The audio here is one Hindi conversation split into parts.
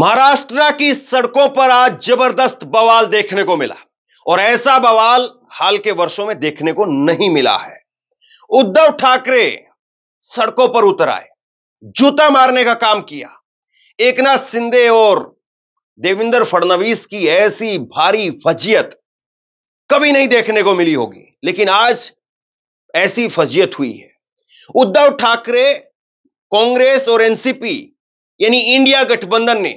महाराष्ट्र की सड़कों पर आज जबरदस्त बवाल देखने को मिला और ऐसा बवाल हाल के वर्षों में देखने को नहीं मिला है उद्धव ठाकरे सड़कों पर उतर आए जूता मारने का काम किया एकनाथ सिंधे और देवेंद्र फडणवीस की ऐसी भारी फजियत कभी नहीं देखने को मिली होगी लेकिन आज ऐसी फजियत हुई है उद्धव ठाकरे कांग्रेस और एनसीपी यानी इंडिया गठबंधन ने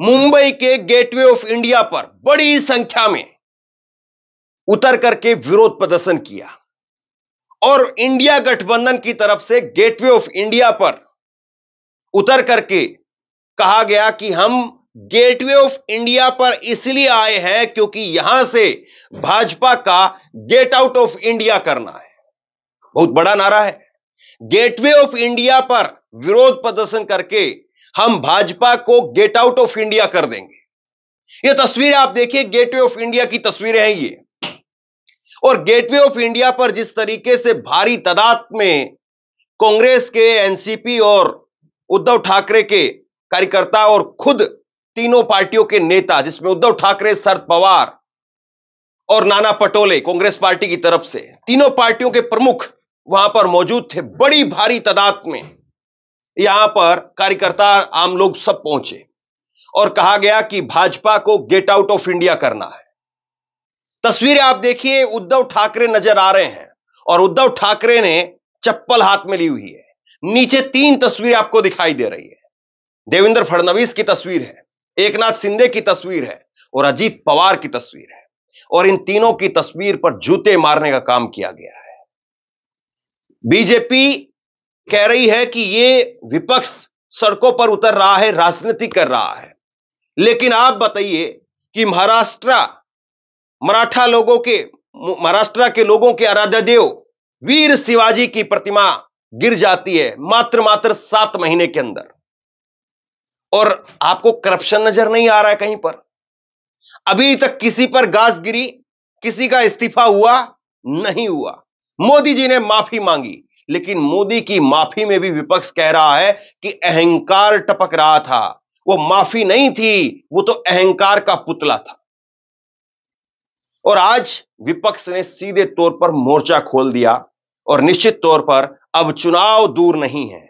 मुंबई के गेटवे ऑफ इंडिया पर बड़ी संख्या में उतर करके विरोध प्रदर्शन किया और इंडिया गठबंधन की तरफ से गेटवे ऑफ इंडिया पर उतर करके कहा गया कि हम गेटवे ऑफ इंडिया पर इसलिए आए हैं क्योंकि यहां से भाजपा का गेट आउट ऑफ इंडिया करना है बहुत बड़ा नारा है गेटवे ऑफ इंडिया पर विरोध प्रदर्शन करके हम भाजपा को गेट आउट ऑफ इंडिया कर देंगे ये तस्वीरें आप देखिए गेटवे ऑफ इंडिया की तस्वीरें हैं ये और गेटवे ऑफ इंडिया पर जिस तरीके से भारी तादाद में कांग्रेस के एनसीपी और उद्धव ठाकरे के कार्यकर्ता और खुद तीनों पार्टियों के नेता जिसमें उद्धव ठाकरे शरद पवार और नाना पटोले कांग्रेस पार्टी की तरफ से तीनों पार्टियों के प्रमुख वहां पर मौजूद थे बड़ी भारी तादाद में यहां पर कार्यकर्ता आम लोग सब पहुंचे और कहा गया कि भाजपा को गेट आउट ऑफ इंडिया करना है तस्वीरें आप देखिए उद्धव ठाकरे नजर आ रहे हैं और उद्धव ठाकरे ने चप्पल हाथ में ली हुई है नीचे तीन तस्वीरें आपको दिखाई दे रही है देवेंद्र फडणवीस की तस्वीर है एकनाथ सिंधे की तस्वीर है और अजीत पवार की तस्वीर है और इन तीनों की तस्वीर पर जूते मारने का काम किया गया है बीजेपी कह रही है कि ये विपक्ष सड़कों पर उतर रहा है राजनीति कर रहा है लेकिन आप बताइए कि महाराष्ट्र मराठा लोगों के महाराष्ट्र के लोगों के आराधा देव वीर शिवाजी की प्रतिमा गिर जाती है मात्र मात्र सात महीने के अंदर और आपको करप्शन नजर नहीं आ रहा है कहीं पर अभी तक किसी पर गाज गिरी किसी का इस्तीफा हुआ नहीं हुआ मोदी जी ने माफी मांगी लेकिन मोदी की माफी में भी विपक्ष कह रहा है कि अहंकार टपक रहा था वो माफी नहीं थी वो तो अहंकार का पुतला था और आज विपक्ष ने सीधे तौर पर मोर्चा खोल दिया और निश्चित तौर पर अब चुनाव दूर नहीं है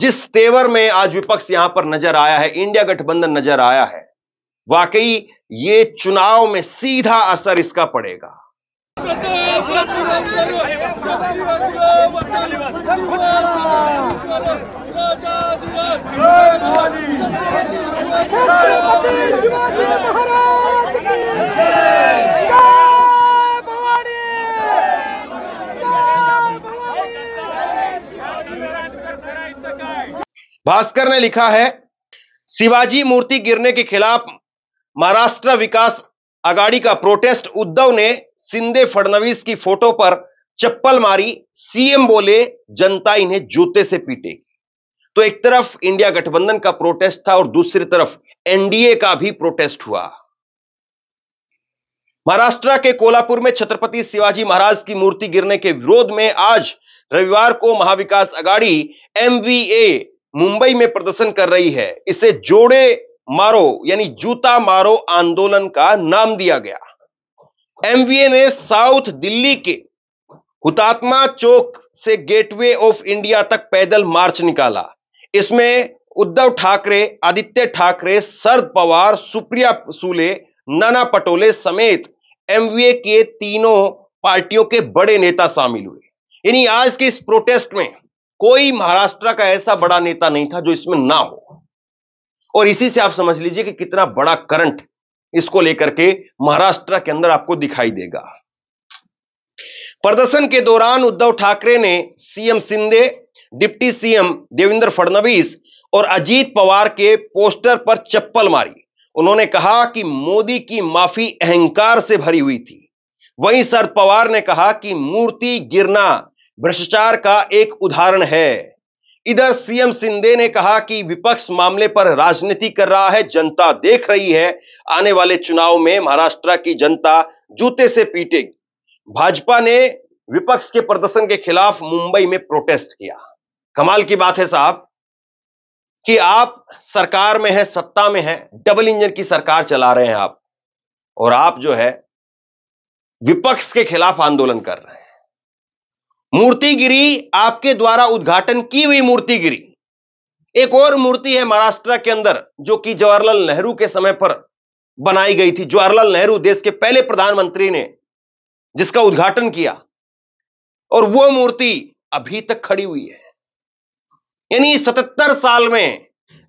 जिस तेवर में आज विपक्ष यहां पर नजर आया है इंडिया गठबंधन नजर आया है वाकई ये चुनाव में सीधा असर इसका पड़ेगा भास्कर ने लिखा है शिवाजी मूर्ति गिरने के खिलाफ महाराष्ट्र विकास अगाड़ी का प्रोटेस्ट उद्धव ने सिंधे फडणवीस की फोटो पर चप्पल मारी सीएम बोले जनता इन्हें जूते से पीटेगी तो एक तरफ इंडिया गठबंधन का प्रोटेस्ट था और दूसरी तरफ एनडीए का भी प्रोटेस्ट हुआ महाराष्ट्र के कोलापुर में छत्रपति शिवाजी महाराज की मूर्ति गिरने के विरोध में आज रविवार को महाविकास अगाड़ी एमवीए मुंबई में प्रदर्शन कर रही है इसे जोड़े मारो यानी जूता मारो आंदोलन का नाम दिया गया एमवीए ने साउथ दिल्ली के हुतात्मा चौक से गेटवे ऑफ इंडिया तक पैदल मार्च निकाला इसमें उद्धव ठाकरे आदित्य ठाकरे शरद पवार सुप्रिया सूले नाना पटोले समेत एमवीए के तीनों पार्टियों के बड़े नेता शामिल हुए यानी आज के इस प्रोटेस्ट में कोई महाराष्ट्र का ऐसा बड़ा नेता नहीं था जो इसमें ना हो और इसी से आप समझ लीजिए कि कितना बड़ा करंट इसको लेकर के महाराष्ट्र के अंदर आपको दिखाई देगा प्रदर्शन के दौरान उद्धव ठाकरे ने CM Shinde deputy CM Devendra Fadnavis और अजीत पवार के पोस्टर पर चप्पल मारी उन्होंने कहा कि मोदी की माफी अहंकार से भरी हुई थी वहीं शरद पवार ने कहा कि मूर्ति गिरना भ्रष्टाचार का एक उदाहरण है इधर सीएम सिंधे ने कहा कि विपक्ष मामले पर राजनीति कर रहा है जनता देख रही है आने वाले चुनाव में महाराष्ट्र की जनता जूते से पीटेगी भाजपा ने विपक्ष के प्रदर्शन के खिलाफ मुंबई में प्रोटेस्ट किया कमाल की बात है साहब कि आप सरकार में है सत्ता में है डबल इंजन की सरकार चला रहे हैं आप और आप जो है विपक्ष के खिलाफ आंदोलन कर रहे हैं मूर्तिगिरी आपके द्वारा उद्घाटन की हुई मूर्तिगिरी एक और मूर्ति है महाराष्ट्र के अंदर जो कि जवाहरलाल नेहरू के समय पर बनाई गई थी जवाहरलाल नेहरू देश के पहले प्रधानमंत्री ने जिसका उद्घाटन किया और वो मूर्ति अभी तक खड़ी हुई है यानी सतहत्तर साल में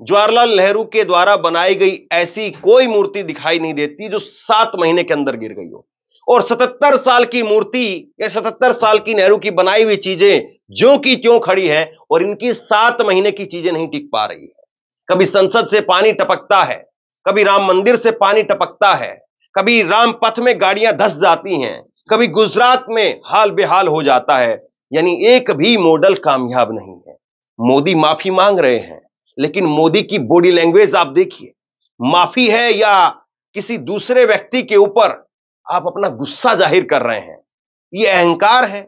जवाहरलाल नेहरू के द्वारा बनाई गई ऐसी कोई मूर्ति दिखाई नहीं देती जो सात महीने के अंदर गिर गई हो और 77 साल की मूर्ति या 77 साल की नेहरू की बनाई हुई चीजें जो की क्यों खड़ी है और इनकी सात महीने की चीजें नहीं टिक पा रही है कभी संसद से पानी टपकता है कभी राम मंदिर से पानी टपकता है कभी राम पथ में गाड़ियां धस जाती हैं कभी गुजरात में हाल बेहाल हो जाता है यानी एक भी मॉडल कामयाब नहीं है मोदी माफी मांग रहे हैं लेकिन मोदी की बॉडी लैंग्वेज आप देखिए माफी है या किसी दूसरे व्यक्ति के ऊपर आप अपना गुस्सा जाहिर कर रहे हैं ये अहंकार है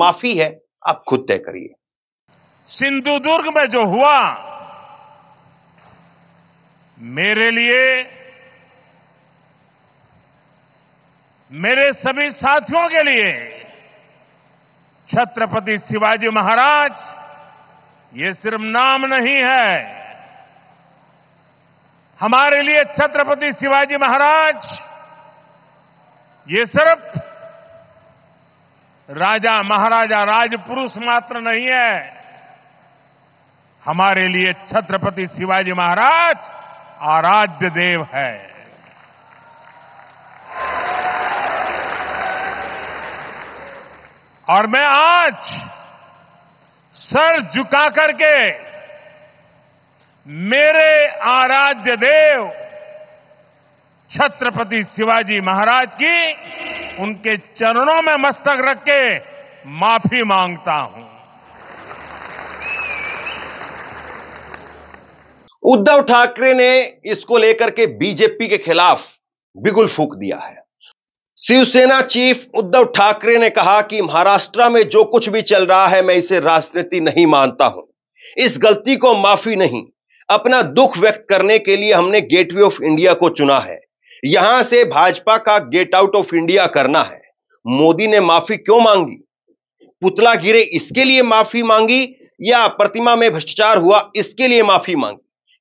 माफी है आप खुद तय करिए सिंधुदुर्ग में जो हुआ मेरे लिए मेरे सभी साथियों के लिए छत्रपति शिवाजी महाराज ये सिर्फ नाम नहीं है हमारे लिए छत्रपति शिवाजी महाराज ये सिर्फ राजा महाराजा राजपुरुष मात्र नहीं है हमारे लिए छत्रपति शिवाजी महाराज आराध्य देव है और मैं आज सर झुका करके मेरे आराध्य देव छत्रपति शिवाजी महाराज की उनके चरणों में मस्तक रख के माफी मांगता हूं उद्धव ठाकरे ने इसको लेकर के बीजेपी के खिलाफ बिगुल फूक दिया है शिवसेना चीफ उद्धव ठाकरे ने कहा कि महाराष्ट्र में जो कुछ भी चल रहा है मैं इसे राजनीति नहीं मानता हूं इस गलती को माफी नहीं अपना दुख व्यक्त करने के लिए हमने गेटवे ऑफ इंडिया को चुना है यहां से भाजपा का गेट आउट ऑफ इंडिया करना है मोदी ने माफी क्यों मांगी पुतला गिरे इसके लिए माफी मांगी या प्रतिमा में भ्रष्टाचार हुआ इसके लिए माफी मांगी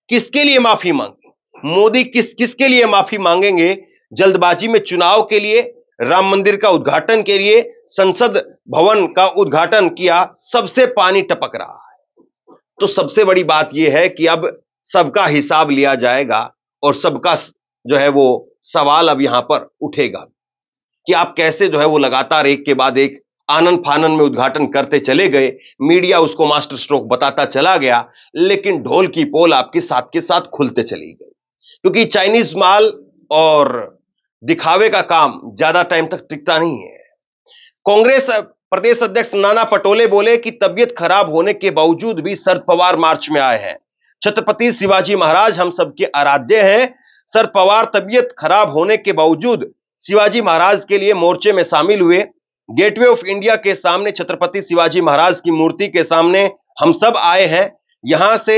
किसके लिए माफी मांगी मोदी किस किसके लिए माफी मांगेंगे जल्दबाजी में चुनाव के लिए राम मंदिर का उद्घाटन के लिए संसद भवन का उद्घाटन किया सबसे पानी टपक रहा है तो सबसे बड़ी बात यह है कि अब सबका हिसाब लिया जाएगा और सबका जो है वो सवाल अब यहां पर उठेगा कि आप कैसे जो है वो लगातार एक के बाद एक आनंद फानन में उद्घाटन करते चले गए मीडिया उसको मास्टर स्ट्रोक बताता चला गया लेकिन ढोल की पोल आपके साथ के साथ खुलते चली गई क्योंकि चाइनीज माल और दिखावे का काम ज्यादा टाइम तक टिकता नहीं है कांग्रेस प्रदेश अध्यक्ष नाना पटोले बोले कि तबियत खराब होने के बावजूद भी शरद पवार मार्च में आए हैं छत्रपति शिवाजी महाराज हम सबके आराध्य हैं सर पवार तबीयत खराब होने के बावजूद शिवाजी महाराज के लिए मोर्चे में शामिल हुए गेटवे ऑफ इंडिया के सामने छत्रपति शिवाजी महाराज की मूर्ति के सामने हम सब आए हैं यहां से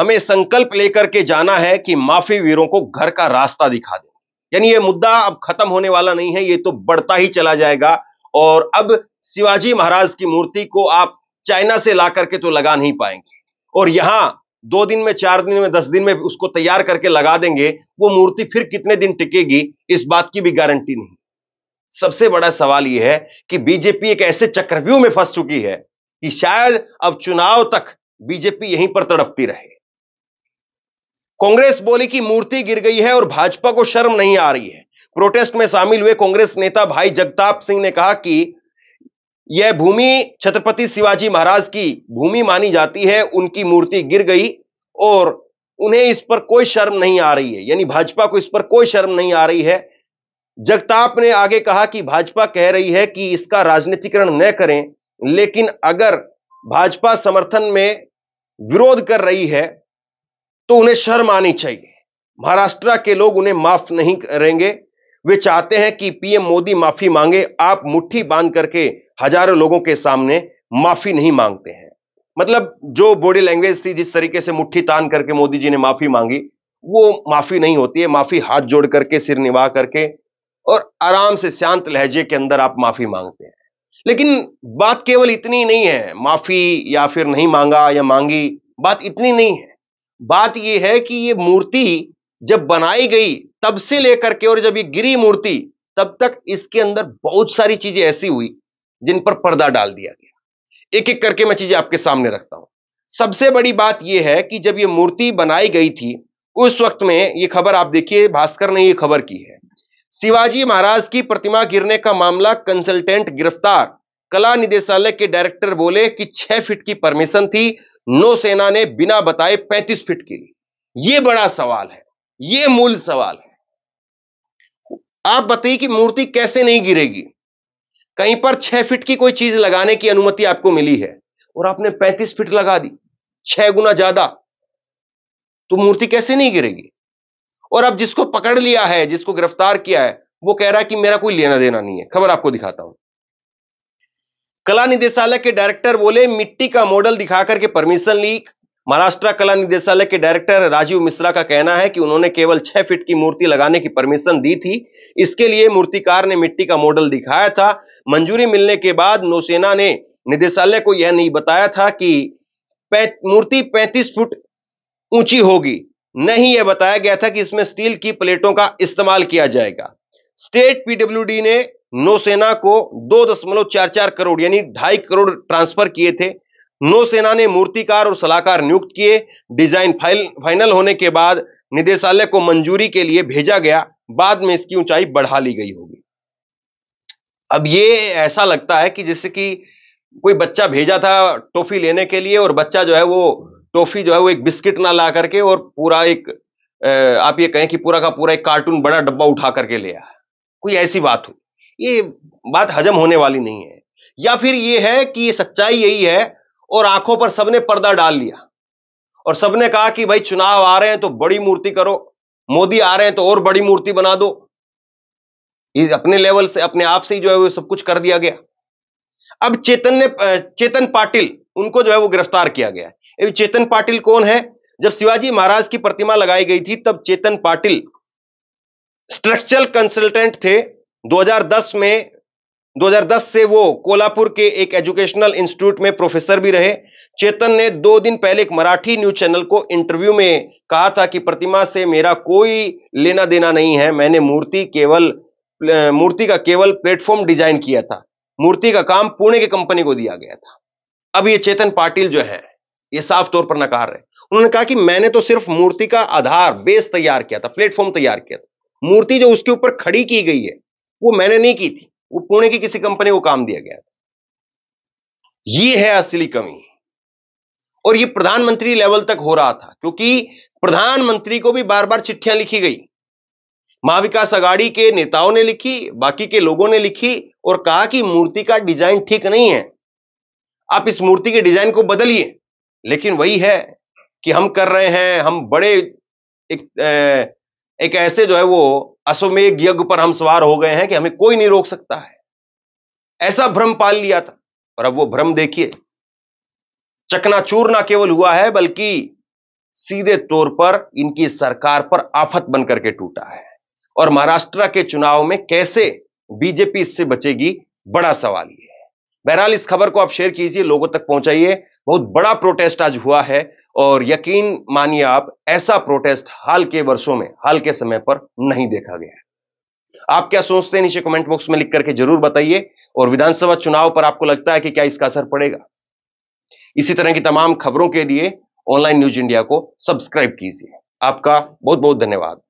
हमें संकल्प लेकर के जाना है कि माफी वीरों को घर का रास्ता दिखा दें यानी ये मुद्दा अब खत्म होने वाला नहीं है ये तो बढ़ता ही चला जाएगा और अब शिवाजी महाराज की मूर्ति को आप चाइना से ला करके तो लगा नहीं पाएंगे और यहां दो दिन में चार दिन में दस दिन में उसको तैयार करके लगा देंगे वो मूर्ति फिर कितने दिन टिकेगी इस बात की भी गारंटी नहीं सबसे बड़ा सवाल यह है कि बीजेपी एक ऐसे चक्रव्यूह में फंस चुकी है कि शायद अब चुनाव तक बीजेपी यहीं पर तड़पती रहे कांग्रेस बोली कि मूर्ति गिर गई है और भाजपा को शर्म नहीं आ रही है प्रोटेस्ट में शामिल हुए कांग्रेस नेता भाई जगताप सिंह ने कहा कि यह भूमि छत्रपति शिवाजी महाराज की भूमि मानी जाती है उनकी मूर्ति गिर गई और उन्हें इस पर कोई शर्म नहीं आ रही है यानी भाजपा को इस पर कोई शर्म नहीं आ रही है जगताप ने आगे कहा कि भाजपा कह रही है कि इसका राजनीतिकरण न करें लेकिन अगर भाजपा समर्थन में विरोध कर रही है तो उन्हें शर्म आनी चाहिए महाराष्ट्र के लोग उन्हें माफ नहीं करेंगे वे चाहते हैं कि पीएम मोदी माफी मांगे आप मुट्ठी बांध करके हजारों लोगों के सामने माफी नहीं मांगते हैं मतलब जो बॉडी लैंग्वेज थी जिस तरीके से मुट्ठी तान करके मोदी जी ने माफी मांगी वो माफी नहीं होती है माफी हाथ जोड़ करके सिर निभा करके और आराम से शांत लहजे के अंदर आप माफी मांगते हैं लेकिन बात केवल इतनी नहीं है माफी या फिर नहीं मांगा या मांगी बात इतनी नहीं है बात यह है कि ये मूर्ति जब बनाई गई तब से लेकर के और जब ये गिरी मूर्ति तब तक इसके अंदर बहुत सारी चीजें ऐसी हुई जिन पर पर्दा डाल दिया गया एक एक करके मैं चीजें आपके सामने रखता हूं सबसे बड़ी बात यह है कि जब ये मूर्ति बनाई गई थी उस वक्त में ये खबर आप देखिए भास्कर ने ये खबर की है शिवाजी महाराज की प्रतिमा गिरने का मामला कंसल्टेंट गिरफ्तार कला निदेशालय के डायरेक्टर बोले कि छह फीट की परमिशन थी नौसेना ने बिना बताए पैंतीस फीट के लिए ये बड़ा सवाल है ये मूल सवाल है आप बताइए कि मूर्ति कैसे नहीं गिरेगी कहीं पर छह फीट की कोई चीज लगाने की अनुमति आपको मिली है और आपने पैंतीस फीट लगा दी छह गुना ज्यादा तो मूर्ति कैसे नहीं गिरेगी और अब जिसको पकड़ लिया है जिसको गिरफ्तार किया है वो कह रहा है कि मेरा कोई लेना देना नहीं है खबर आपको दिखाता हूं कला निदेशालय के डायरेक्टर बोले मिट्टी का मॉडल दिखा करके परमिशन ली महाराष्ट्र कला निदेशालय के डायरेक्टर राजीव मिश्रा का कहना है कि उन्होंने केवल छह फीट की मूर्ति लगाने की परमिशन दी थी इसके लिए मूर्तिकार ने मिट्टी का मॉडल दिखाया था मंजूरी मिलने के बाद नौसेना ने निदेशालय को यह नहीं बताया था कि मूर्ति 35 फुट ऊंची होगी नहीं यह बताया गया था कि इसमें स्टील की प्लेटों का इस्तेमाल किया जाएगा स्टेट पीडब्ल्यूडी ने नौसेना को दो दशमलव चार चार करोड़ यानी ढाई करोड़ ट्रांसफर किए थे नौसेना ने मूर्तिकार और सलाहकार नियुक्त किए डिजाइन फाइल फाइनल होने के बाद निदेशालय को मंजूरी के लिए भेजा गया बाद में इसकी ऊंचाई बढ़ा ली गई होगी अब ये ऐसा लगता है कि जैसे कि कोई बच्चा भेजा था टॉफी लेने के लिए और बच्चा जो है वो टॉफी जो है वो एक बिस्किट ना ला करके और पूरा एक आप ये कहें कि पूरा का पूरा एक कार्टून बड़ा डब्बा उठा करके ले आया कोई ऐसी बात हुई ये बात हजम होने वाली नहीं है या फिर ये है कि ये सच्चाई यही है और आंखों पर सबने पर्दा डाल लिया और सबने कहा कि भाई चुनाव आ रहे हैं तो बड़ी मूर्ति करो मोदी आ रहे हैं तो और बड़ी मूर्ति बना दो ये अपने लेवल से अपने आप से ही जो है वो सब कुछ कर दिया गया अब चेतन ने चेतन पाटिल उनको जो है वो गिरफ्तार किया गया चेतन पाटिल कौन है जब शिवाजी महाराज की प्रतिमा लगाई गई थी तब चेतन पाटिल स्ट्रक्चरल कंसल्टेंट थे 2010 में 2010 से वो कोल्हापुर के एक एजुकेशनल इंस्टीट्यूट में प्रोफेसर भी रहे चेतन ने दो दिन पहले एक मराठी न्यूज चैनल को इंटरव्यू में कहा था कि प्रतिमा से मेरा कोई लेना देना नहीं है मैंने मूर्ति केवल मूर्ति का केवल प्लेटफॉर्म डिजाइन किया था मूर्ति का काम पुणे की कंपनी को दिया गया था अब ये चेतन पाटिल जो है ये साफ तौर पर नकार रहे उन्होंने कहा कि मैंने तो सिर्फ मूर्ति का आधार बेस तैयार किया था प्लेटफॉर्म तैयार किया था मूर्ति जो उसके ऊपर खड़ी की गई है वो मैंने नहीं की थी वो पुणे की किसी कंपनी को काम दिया गया था ये है असली कमी और ये प्रधानमंत्री लेवल तक हो रहा था क्योंकि प्रधानमंत्री को भी बार बार चिट्ठियां लिखी गई महाविकास अगाड़ी के नेताओं ने लिखी बाकी के लोगों ने लिखी और कहा कि मूर्ति का डिजाइन ठीक नहीं है आप इस मूर्ति के डिजाइन को बदलिए लेकिन वही है कि हम कर रहे हैं हम बड़े एक एक ऐसे जो है वो अश्वमेघ यज्ञ पर हम सवार हो गए हैं कि हमें कोई नहीं रोक सकता है ऐसा भ्रम पाल लिया था और अब वो भ्रम देखिए चकनाचूर ना केवल हुआ है बल्कि सीधे तौर पर इनकी सरकार पर आफत बनकर के टूटा है और महाराष्ट्र के चुनाव में कैसे बीजेपी इससे बचेगी बड़ा सवाल यह है बहरहाल इस खबर को आप शेयर कीजिए लोगों तक पहुंचाइए बहुत बड़ा प्रोटेस्ट आज हुआ है और यकीन मानिए आप ऐसा प्रोटेस्ट हाल के वर्षों में हाल के समय पर नहीं देखा गया है आप क्या सोचते हैं नीचे कमेंट बॉक्स में लिख करके जरूर बताइए और विधानसभा चुनाव पर आपको लगता है कि क्या इसका असर पड़ेगा इसी तरह की तमाम खबरों के लिए ऑनलाइन न्यूज इंडिया को सब्सक्राइब कीजिए आपका बहुत बहुत धन्यवाद